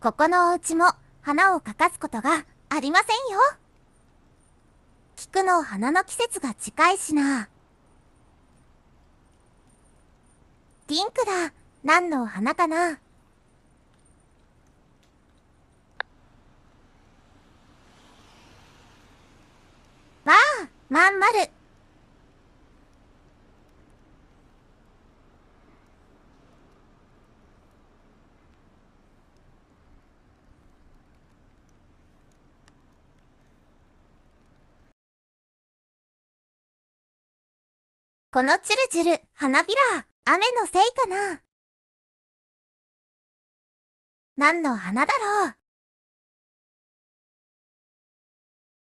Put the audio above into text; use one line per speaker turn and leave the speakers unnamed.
ここのお家も花を欠かすことがありませんよ。菊の花の季節が近いしな。リンクだ。何の花かなわ
あ、まんまる。
このチルチル、花びら、雨のせいかな何の花だろう